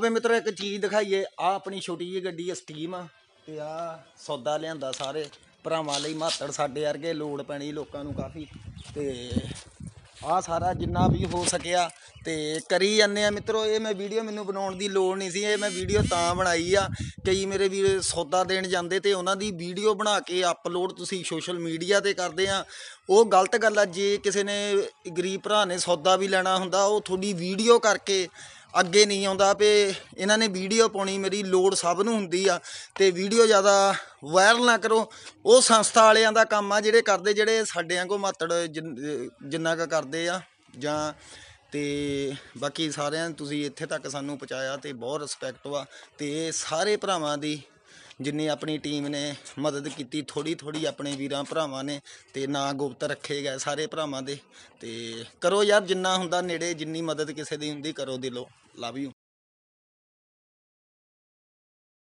ਆਪੇ ਮਿੱਤਰੋ ਇੱਕ ਚੀਜ਼ ਦਿਖਾਈਏ ਆ ਆਪਣੀ ਛੋਟੀ ਜਿਹੀ ਗੱਡੀ ਆ ਸਟੀਮ ਆ ਤੇ ਆ ਸੌਦਾ ਲਿਆਂਦਾ ਸਾਰੇ ਭਰਾਵਾਂ ਲਈ ਮਾਤੜ ਸਾਡੇ ਵਰਗੇ ਲੋੜ ਪੈਣੀ ਲੋਕਾਂ ਨੂੰ ਕਾਫੀ ਤੇ ਆ ਸਾਰਾ ਜਿੰਨਾ ਵੀ ਹੋ ਸਕਿਆ ਤੇ ਕਰੀ ਜਾਂਦੇ ਆ ਮਿੱਤਰੋ ਇਹ ਮੈਂ ਵੀਡੀਓ ਮੈਨੂੰ ਬਣਾਉਣ ਦੀ ਲੋੜ ਨਹੀਂ ਸੀ ਇਹ ਮੈਂ ਵੀਡੀਓ ਤਾਂ ਬਣਾਈ ਆ ਕਈ ਮੇਰੇ ਵੀਰ ਸੌਦਾ ਦੇਣ ਜਾਂਦੇ ਤੇ ਉਹਨਾਂ ਦੀ ਵੀਡੀਓ ਬਣਾ ਕੇ ਅਪਲੋਡ ਤੁਸੀਂ ਸੋਸ਼ਲ ਮੀਡੀਆ ਤੇ ਕਰਦੇ ਆ ਉਹ ਗਲਤ ਗੱਲ ਆ ਜੇ ਕਿਸੇ ਨੇ ਗਰੀਬ ਭਰਾ ਨੇ ਸੌਦਾ ਵੀ ਲੈਣਾ ਹੁੰਦਾ ਉਹ ਤੁਹਾਡੀ ਵੀਡੀਓ ਕਰਕੇ ਅੱਗੇ ਨਹੀਂ ਆਉਂਦਾ ਵੀ ਇਹਨਾਂ ਨੇ ਵੀਡੀਓ ਪਾਉਣੀ ਮੇਰੀ ਲੋੜ ਸਭ ਨੂੰ ਹੁੰਦੀ ਆ ਤੇ ਵੀਡੀਓ ਜ਼ਿਆਦਾ ਵਾਇਰਲ ਨਾ ਕਰੋ ਉਹ ਸੰਸਥਾ ਵਾਲਿਆਂ ਦਾ ਕੰਮ ਆ ਜਿਹੜੇ ਕਰਦੇ ਜਿਹੜੇ ਸਾਡੇ ਕੋ ਮਾਤੜ ਜਿੰਨਾ ਕ ਕਰਦੇ ਆ ਜਾਂ ਤੇ ਬਾਕੀ ਸਾਰਿਆਂ ਤੁਸੀਂ ਇੱਥੇ ਤੱਕ ਸਾਨੂੰ ਪਹੁੰਚਾਇਆ ਤੇ ਬਹੁਤ ਰਿਸਪੈਕਟ ਵਾ ਤੇ ਸਾਰੇ ਭਰਾਵਾਂ ਦੀ ਜਿੰਨੀ ਆਪਣੀ ਟੀਮ ਨੇ ਮਦਦ ਕੀਤੀ ਥੋੜੀ ਥੋੜੀ ਆਪਣੇ ਵੀਰਾਂ ਭਰਾਵਾਂ ਨੇ ਤੇ ਨਾਂ ਗੁਪਤ ਰੱਖੇ ਗਏ ਸਾਰੇ ਭਰਾਵਾਂ ਦੇ ਤੇ ਕਰੋ ਯਾਰ ਜਿੰਨਾ ਹੁੰਦਾ ਨੇੜੇ ਜਿੰਨੀ ਮਦਦ ਕਿਸੇ ਦੀ ਹੁੰਦੀ ਕਰੋ ਦਿਲੋਂ ਲਵ ਯੂ